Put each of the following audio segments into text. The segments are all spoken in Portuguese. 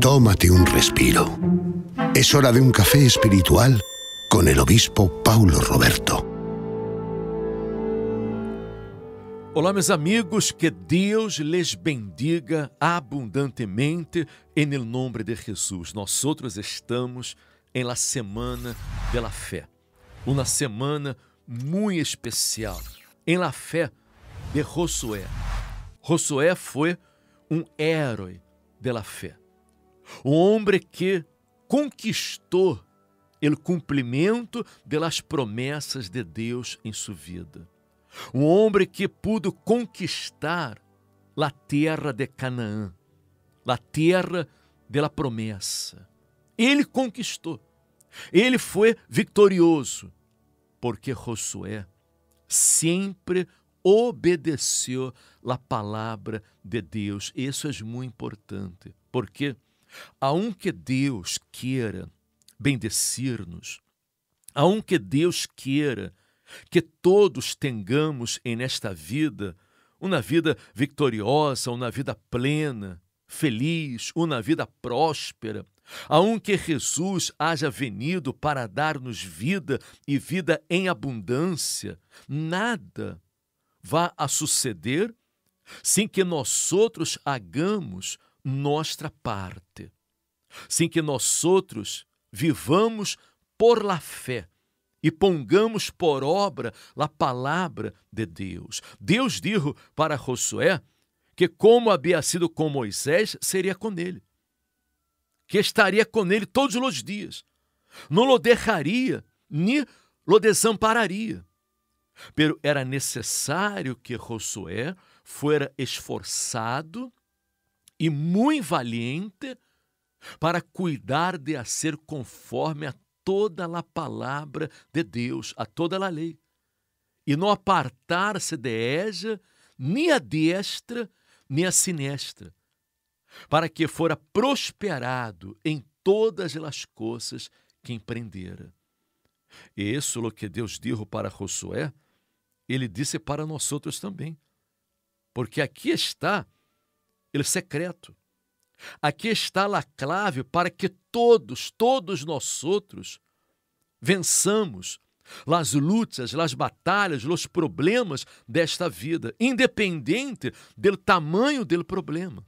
Tómate un respiro. Es hora de un café espiritual con el obispo Paulo Roberto. Olá, meus amigos, que Deus lhes bendiga abundantemente em nome de Jesus. Nós outros estamos em la semana da fé, uma semana muito especial. Em la fé de Josué. Josué foi um herói da fé o homem que conquistou o cumprimento das promessas de Deus em sua vida. o homem que pudo conquistar a terra de Canaã, a terra da promessa. Ele conquistou. Ele foi vitorioso, porque Josué sempre obedeceu a palavra de Deus. Isso é muito importante, porque aunque Deus queira bendecir-nos, aunque Deus queira que todos tenhamos em nesta vida uma vida vitoriosa, uma vida plena, feliz, uma vida próspera, aunque Jesus haja venido para dar-nos vida e vida em abundância, nada vá a suceder sem que nós outros hagamos nossa parte, sem que nós outros vivamos por la fé e pongamos por obra a palavra de Deus. Deus disse para Josué que como havia sido com Moisés, seria com ele. Que estaria com ele todos os dias. Não lo deixaria, nem lo desampararia. Pero era necessário que Josué fora esforçado e muito valiente para cuidar de a ser conforme a toda a palavra de Deus, a toda a lei, e não apartar-se de ella, nem a destra, nem a sinestra, para que fora prosperado em todas as coisas que empreendera. E isso é o que Deus disse para Josué, ele disse para nós outros também. Porque aqui está ele é secreto. Aqui está a clave para que todos, todos nós outros, vençamos as lutas, as batalhas, os problemas desta vida, independente do tamanho do problema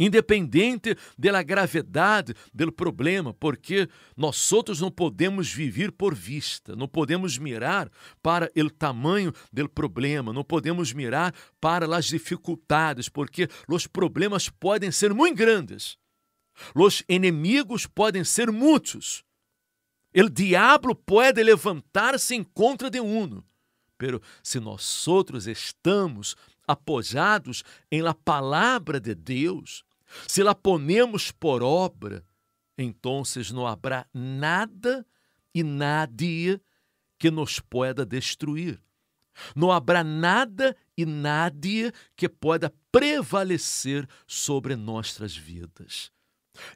independente da gravidade do problema, porque nós outros não podemos viver por vista, não podemos mirar para o tamanho do problema, não podemos mirar para as dificuldades, porque os problemas podem ser muito grandes, os inimigos podem ser muitos, o diabo pode levantar-se em contra de um, Pero se nós outros estamos apoiados em la palavra de Deus, se la ponemos por obra, então não haverá nada e nadie que nos pueda destruir. Não haverá nada e nadie que pueda prevalecer sobre nossas vidas.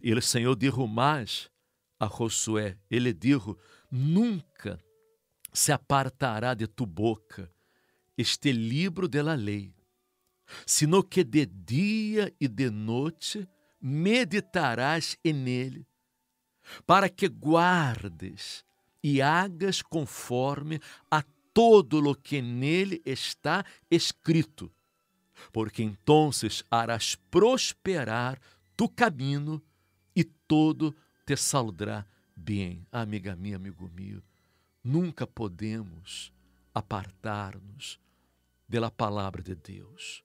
E o Senhor dijo mais a Josué, ele disse, nunca se apartará de tu boca este livro da lei, sino que de dia e de noite meditarás nele, para que guardes e hagas conforme a todo o que nele está escrito, porque entonces harás prosperar tu caminho e todo te saldrá bem. Amiga minha, amigo meu, nunca podemos apartar-nos da palavra de Deus.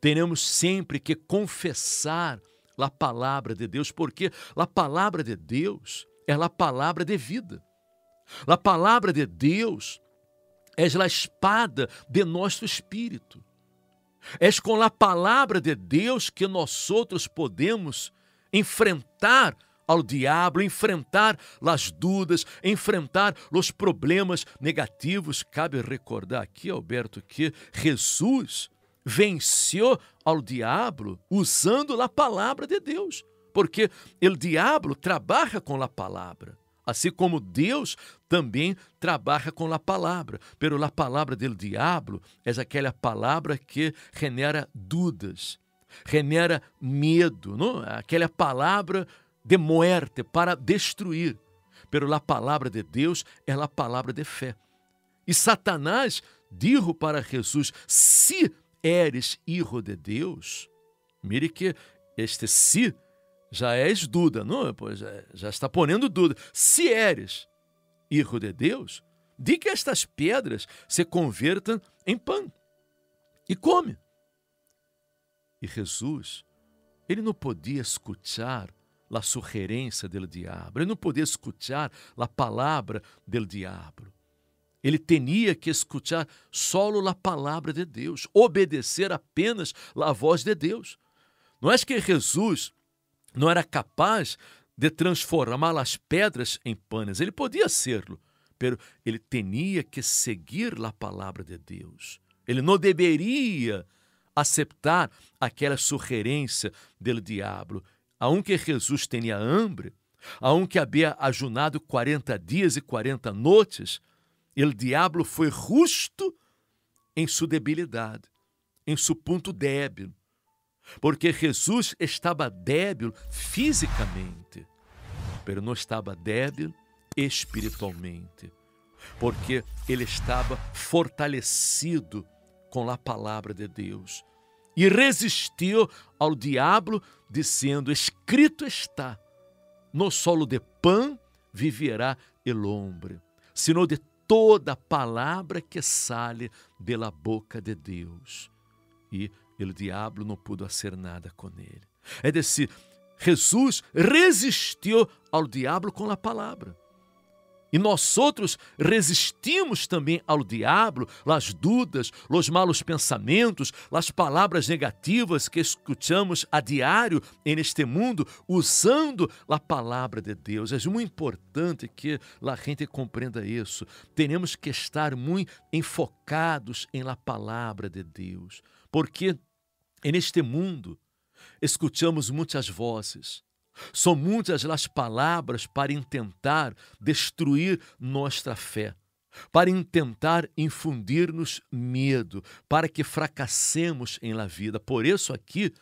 Teremos sempre que confessar a palavra de Deus, porque a palavra de Deus é a palavra de vida. A palavra de Deus é a espada de nosso espírito. É com a palavra de Deus que nós outros podemos enfrentar ao diabo, enfrentar as dúvidas, enfrentar os problemas negativos. Cabe recordar aqui, Alberto, que Jesus venceu ao diabo usando a palavra de Deus, porque o diabo trabalha com a palavra. Assim como Deus também trabalha com a palavra, pero a palavra do diabo é aquela palavra que genera dúvidas, genera medo, não? aquela palavra de muerte para destruir. Pero a palavra de Deus é a palavra de fé. E Satanás disse para Jesus: se si eres hijo de Deus, mire que este se si já és Duda, não? É? Pois já, é, já está ponendo Duda. Se eres hijo de Deus, di que estas pedras se convertam em pão e come. E Jesus, ele não podia escutar a sugerência do diabo, ele não podia escutar a palavra do diabo. Ele tinha que escutar solo a palavra de Deus, obedecer apenas a voz de Deus. Não é que Jesus não era capaz de transformar as pedras em panes. Ele podia serlo, pero ele tinha que seguir a palavra de Deus. Ele não deveria aceitar aquela sugerência do diabo. Aunque Jesus tinha hambre, aunque havia ajunado 40 dias e 40 noites, El diabo foi justo em sua debilidade, em seu ponto débil, porque Jesus estava débil fisicamente, mas não estava débil espiritualmente, porque ele estava fortalecido com a palavra de Deus e resistiu ao diabo, dizendo: Escrito está, no solo de pão viverá el hombre, senão de toda palavra que sale pela boca de Deus. E o diabo não pôde fazer nada com ele. É desse Jesus resistiu ao diabo com a palavra. E nós outros resistimos também ao diabo, às dúvidas, los malos pensamentos, las palavras negativas que escutamos a diário neste mundo, usando a palavra de Deus. É muito importante que a gente compreenda isso. Temos que estar muito enfocados em la palavra de Deus, porque neste mundo escutamos muitas vozes, são muitas as palavras para intentar destruir nossa fé, para intentar infundir-nos medo, para que fracassemos em la vida. Por isso aqui,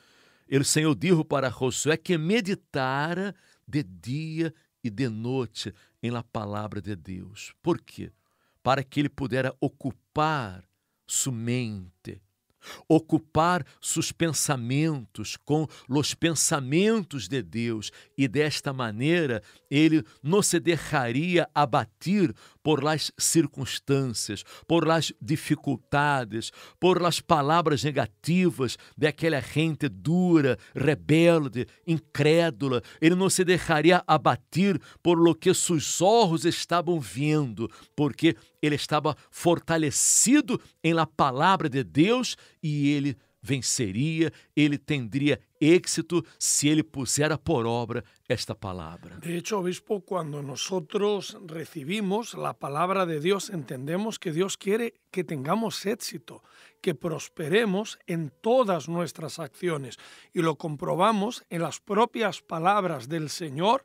o Senhor dijo para Josué que meditara de dia e de noite em la palavra de Deus. Por quê? Para que ele pudesse ocupar sua mente, ocupar seus pensamentos com os pensamentos de Deus e desta maneira ele não se deixaria abatir por las circunstâncias, por las dificuldades, por las palavras negativas daquela gente dura, rebelde, incrédula. Ele não se deixaria abatir por lo que seus olhos estavam vendo, porque ele estava fortalecido em la palavra de Deus e ele vencería, él tendría éxito si él pusiera por obra esta palabra. De hecho, obispo, cuando nosotros recibimos la palabra de Dios, entendemos que Dios quiere que tengamos éxito, que prosperemos en todas nuestras acciones y lo comprobamos en las propias palabras del Señor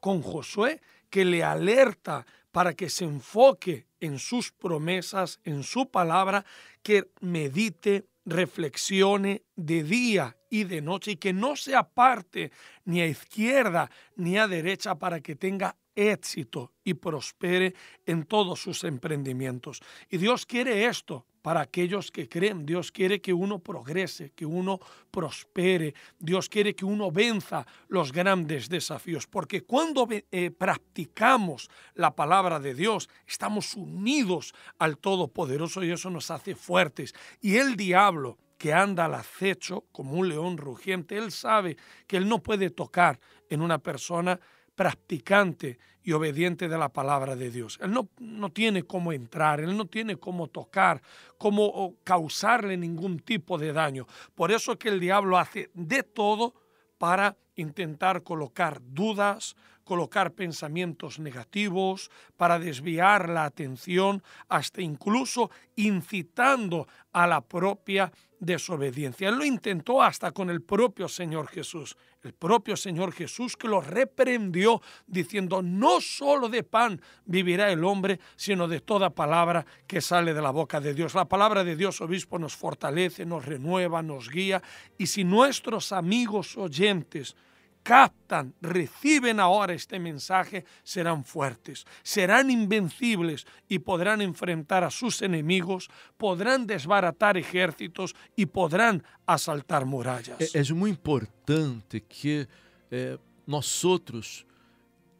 con Josué, que le alerta para que se enfoque en sus promesas, en su palabra, que medite reflexione de día y de noche y que no se aparte ni a izquierda ni a derecha para que tenga éxito y prospere en todos sus emprendimientos. Y Dios quiere esto para aquellos que creen. Dios quiere que uno progrese, que uno prospere. Dios quiere que uno venza los grandes desafíos. Porque cuando eh, practicamos la palabra de Dios, estamos unidos al Todopoderoso y eso nos hace fuertes. Y el diablo que anda al acecho como un león rugiente, él sabe que él no puede tocar en una persona practicante y obediente de la palabra de Dios. Él no, tiene cómo entrar, él no tiene cómo tocar, cómo causarle ningún tipo de daño. Por eso es que el diablo hace de todo para intentar colocar dudas, colocar pensamientos negativos, para desviar la atención, hasta incluso incitando a la propia desobediencia. Él lo intentó hasta con el propio Señor Jesús, el propio Señor Jesús que lo reprendió diciendo, no solo de pan vivirá el hombre, sino de toda palabra que sale de la boca de Dios. La palabra de Dios, obispo, nos fortalece, nos renueva, nos guía, y si nuestros amigos oyentes, captan, reciben ahora este mensaje, serán fuertes, serán invencibles y podrán enfrentar a sus enemigos, podrán desbaratar ejércitos y podrán asaltar murallas. E-, es muy importante que eh, nosotros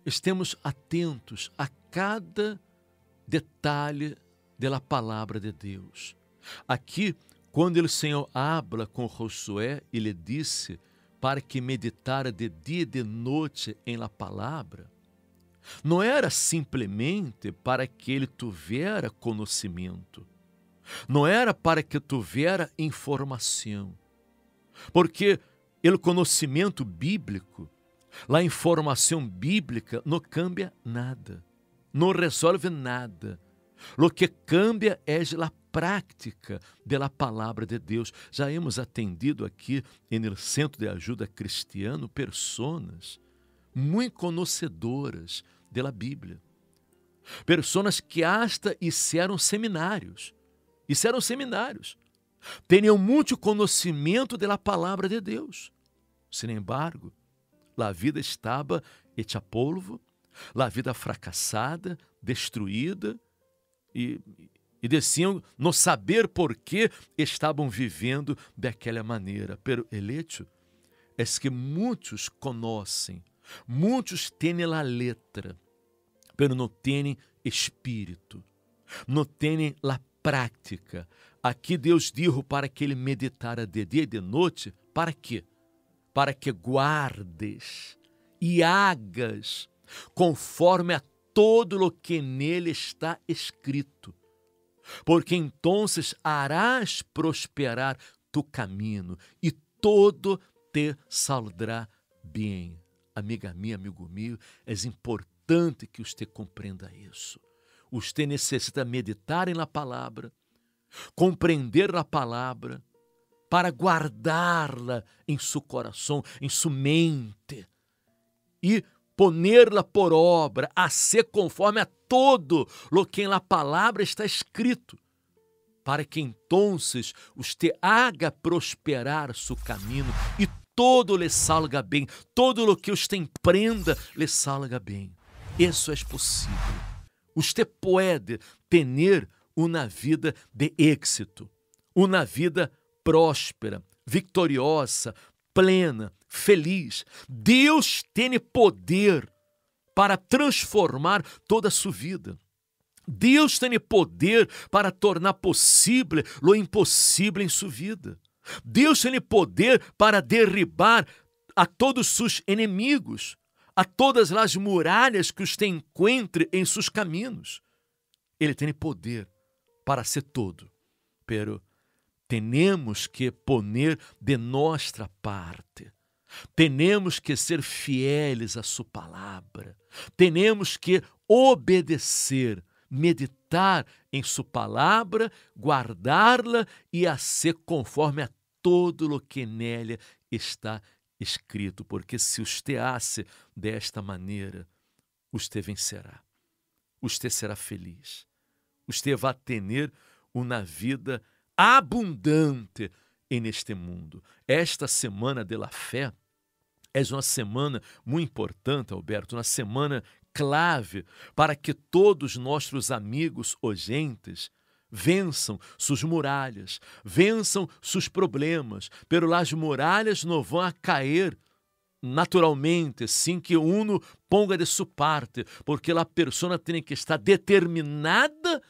estemos atentos a cada de la palabra de Dios. Aquí, cuando el Señor habla con Josué y le dice... para que meditara de dia e de noite em la palavra, não era simplesmente para que ele tivera conhecimento, não era para que tivera informação, porque o conhecimento bíblico, a informação bíblica não cambia nada, não resolve nada Lo que cambia é la prática da palavra de Deus. Já hemos atendido aqui, no Centro de Ajuda Cristiano, pessoas muito conhecedoras da Bíblia. Pessoas que hasta hicieron seminários. Hicieron seminários. Tenham muito conhecimento da palavra de Deus. Sin embargo, a vida estava hecha polvo, a vida fracassada, destruída, e, e desciam no saber por que estavam vivendo daquela maneira. Pero eleito, é que muitos conhecem, muitos têm a letra, pero não têm espírito, não têm a prática. Aqui Deus dijo para que ele meditara de dia e de noite, para quê? Para que guardes e hagas conforme a todo o que nele está escrito. Porque então harás prosperar tu caminho e todo te saldrá bem. Amiga minha, amigo meu, é importante que os te compreenda isso. Os te necessita meditarem na palavra, compreender a palavra, para guardá-la em seu coração, em sua mente e ponerla por obra, a ser conforme a todo lo que na palavra está escrito, para que então os te haga prosperar seu caminho e todo lhe salga bem, todo lo que os te empreenda lhe salga bem. Isso é possível. Você pode ter uma vida de êxito, uma vida próspera, vitoriosa, plena, feliz. Deus tem poder para transformar toda a sua vida. Deus tem poder para tornar possível o impossível em sua vida. Deus tem poder para derribar a todos os seus inimigos, a todas as muralhas que os tem encontre em seus caminhos. Ele tem poder para ser todo, pero temos que poner de nossa parte. Temos que ser fieles à sua palavra. Temos que obedecer, meditar em sua palavra, guardá-la e a ser conforme a todo o que nela está escrito, porque se os te desta maneira, os te vencerá. Os te será feliz. Os te vai ter uma vida abundante neste mundo. Esta semana de la fé é uma semana muito importante, Alberto, uma semana clave para que todos nossos amigos gentes, vençam suas muralhas, vençam seus problemas, pero as muralhas não vão a cair naturalmente, sim que uno ponga de sua parte, porque a pessoa tem que estar determinada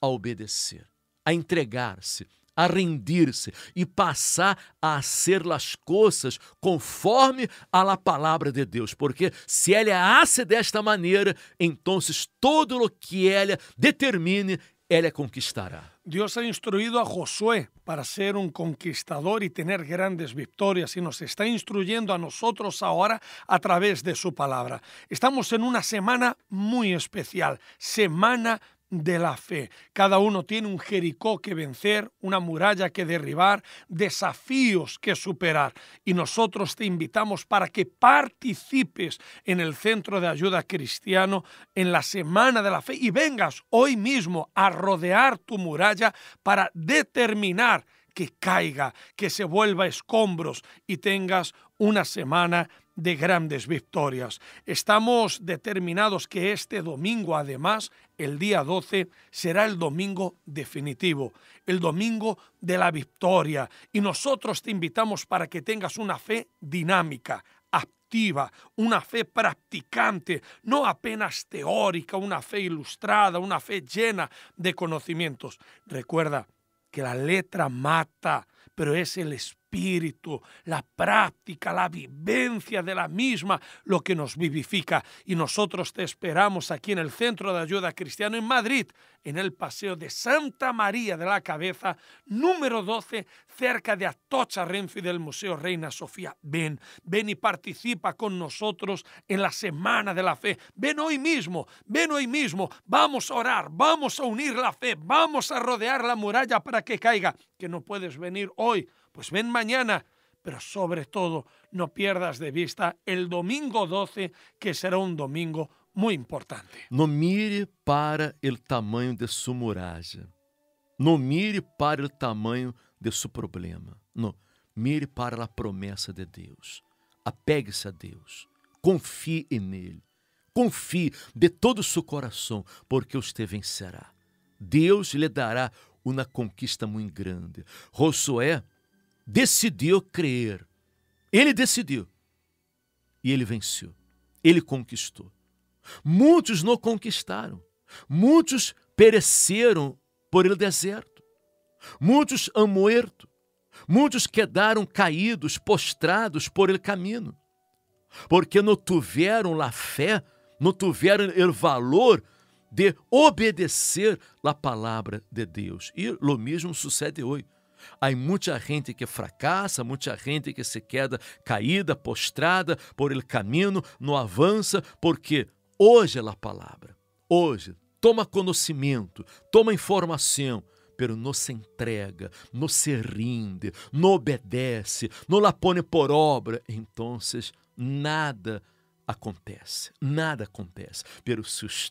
a obedecer a entregar-se, a rendir-se e passar a ser as coisas conforme a palavra de Deus, porque se ela hace é desta maneira, então todo o que ela determine, ela conquistará. Deus ha instruído a Josué para ser um conquistador e ter grandes vitórias e nos está instruindo a nós agora a través de sua palavra. Estamos em uma semana muito especial, semana de la fe. Cada uno tiene un Jericó que vencer, una muralla que derribar, desafíos que superar. Y nosotros te invitamos para que participes en el Centro de Ayuda Cristiano en la Semana de la Fe y vengas hoy mismo a rodear tu muralla para determinar que caiga, que se vuelva escombros y tengas una semana de grandes victorias. Estamos determinados que este domingo, además, el día 12, será el domingo definitivo, el domingo de la victoria. Y nosotros te invitamos para que tengas una fe dinámica, activa, una fe practicante, no apenas teórica, una fe ilustrada, una fe llena de conocimientos. Recuerda que la letra mata pero es el espíritu, la práctica, la vivencia de la misma lo que nos vivifica. Y nosotros te esperamos aquí en el Centro de Ayuda Cristiano en Madrid, en el Paseo de Santa María de la Cabeza, número 12, cerca de Atocha Renfe del Museo Reina Sofía. Ven, ven y participa con nosotros en la Semana de la Fe. Ven hoy mismo, ven hoy mismo. Vamos a orar, vamos a unir la fe, vamos a rodear la muralla para que caiga. Que no puedes venir hoy, pues ven mañana, pero sobre todo no pierdas de vista el domingo 12, que será un domingo muy importante. No mire para el tamaño de su muralla. No mire para el tamaño de su problema. No, mire para la promessa de Deus. Apegue-se a Deus. Confie nele. Confie de todo o seu coração, porque os te vencerá. Deus lhe dará uma conquista muito grande. Rousseau decidiu crer. Ele decidiu. E ele venceu. Ele conquistou. Muitos não conquistaram. Muitos pereceram por ele deserto. Muitos han muerto. Muitos quedaram caídos, postrados por ele caminho. Porque não tiveram a fé, não tiveram o valor de obedecer a palavra de Deus. E o mesmo sucede hoje. Há muita gente que fracassa, muita gente que se queda caída, postrada por el caminho, não avança, porque hoje é a palavra. Hoje, toma conhecimento, toma informação, pero não se entrega, não se rinde, não obedece, não la põe por obra. Então, nada acontece, nada acontece. Pero se os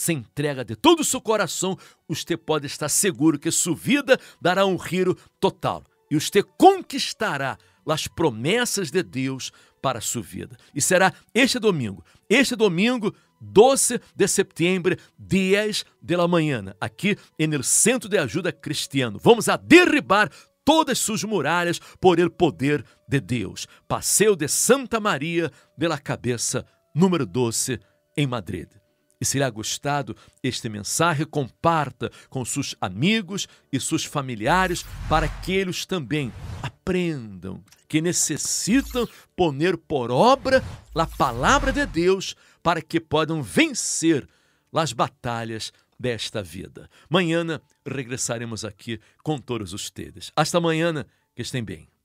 se entrega de todo o seu coração, você pode estar seguro que sua vida dará um riro total e você conquistará as promessas de Deus para sua vida. E será este domingo, este domingo, 12 de setembro, 10 da manhã, aqui no Centro de Ajuda Cristiano. Vamos a derribar todas suas muralhas por el poder de Deus. Passeio de Santa Maria pela Cabeça, número 12, em Madrid. E se lhe ha gostado este mensagem, comparta com seus amigos e seus familiares para que eles também aprendam que necessitam poner por obra a palavra de Deus para que possam vencer as batalhas desta vida. Manhã regressaremos aqui com todos os teles. Hasta manhã, que estem bem.